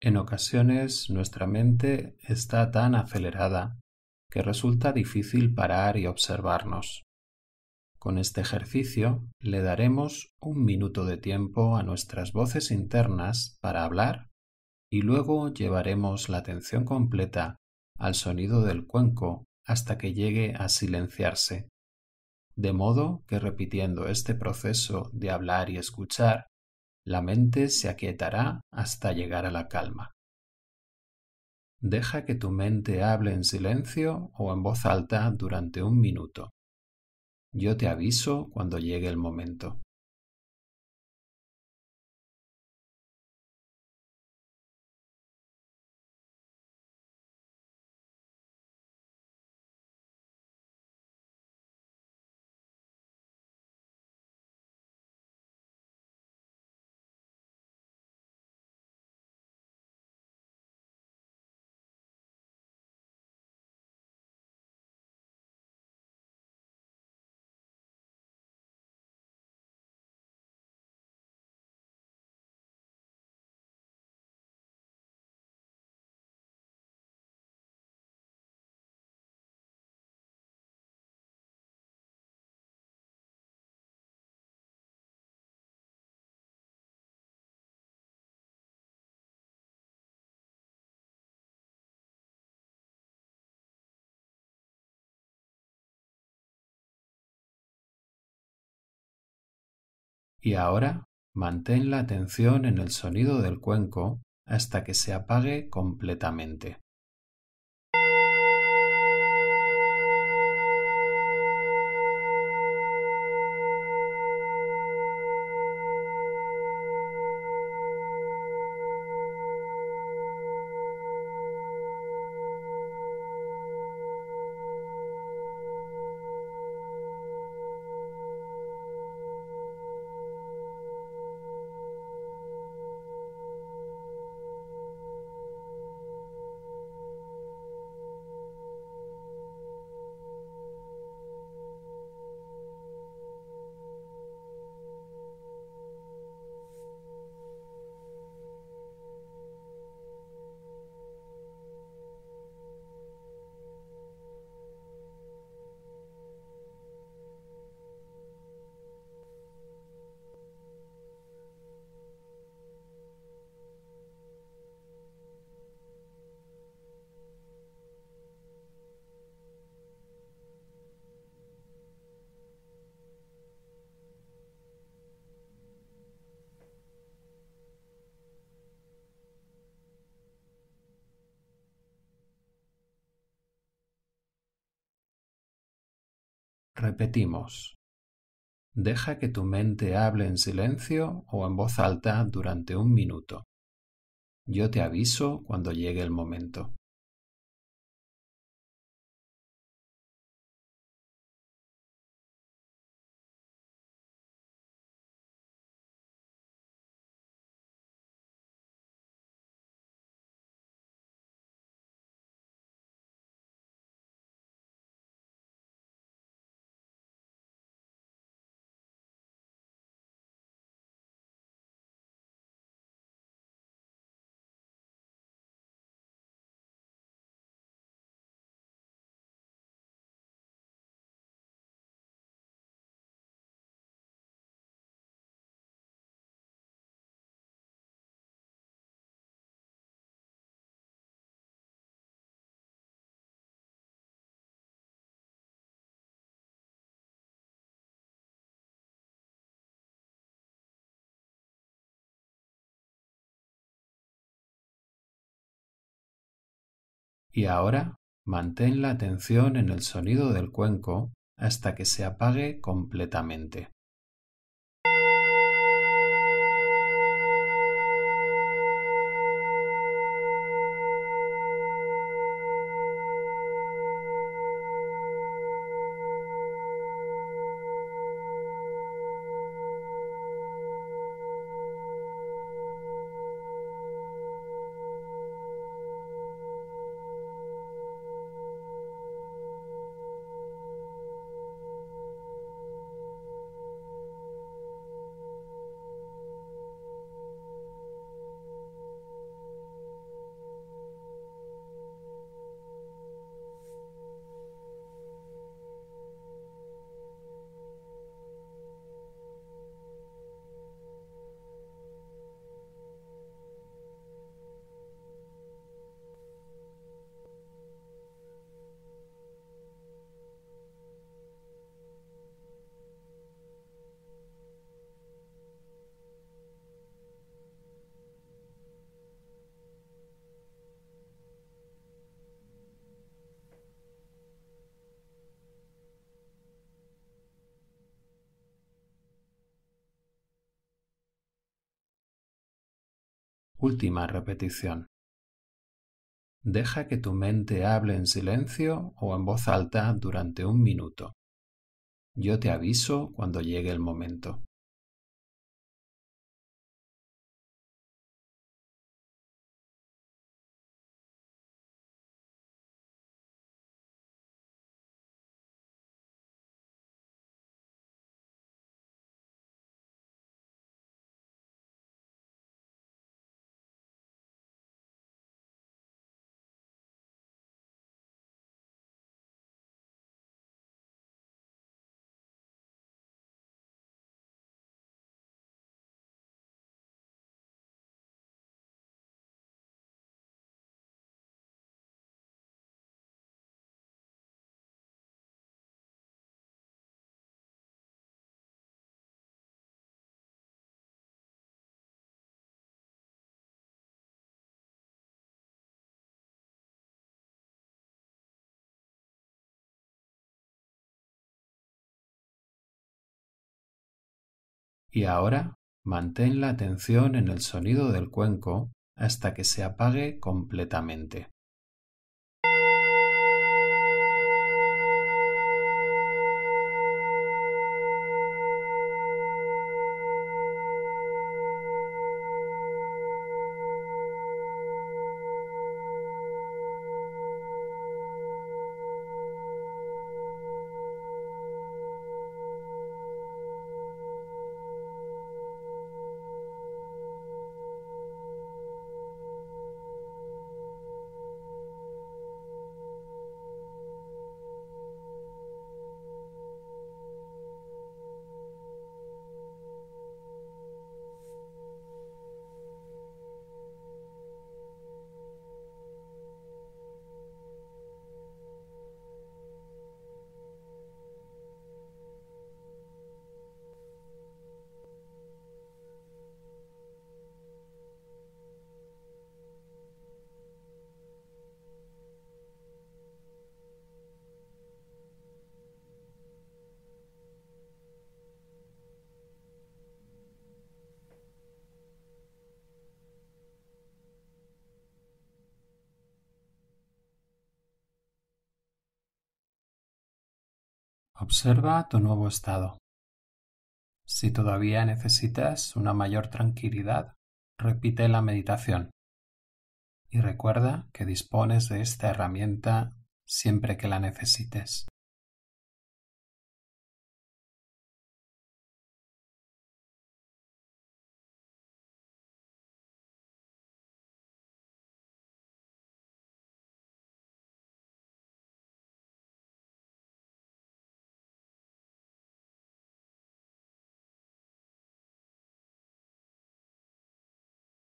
En ocasiones nuestra mente está tan acelerada que resulta difícil parar y observarnos. Con este ejercicio le daremos un minuto de tiempo a nuestras voces internas para hablar y luego llevaremos la atención completa al sonido del cuenco hasta que llegue a silenciarse. De modo que repitiendo este proceso de hablar y escuchar, la mente se aquietará hasta llegar a la calma. Deja que tu mente hable en silencio o en voz alta durante un minuto. Yo te aviso cuando llegue el momento. Y ahora mantén la atención en el sonido del cuenco hasta que se apague completamente. Repetimos. Deja que tu mente hable en silencio o en voz alta durante un minuto. Yo te aviso cuando llegue el momento. Y ahora mantén la atención en el sonido del cuenco hasta que se apague completamente. Última repetición. Deja que tu mente hable en silencio o en voz alta durante un minuto. Yo te aviso cuando llegue el momento. Y ahora mantén la atención en el sonido del cuenco hasta que se apague completamente. Observa tu nuevo estado. Si todavía necesitas una mayor tranquilidad, repite la meditación. Y recuerda que dispones de esta herramienta siempre que la necesites.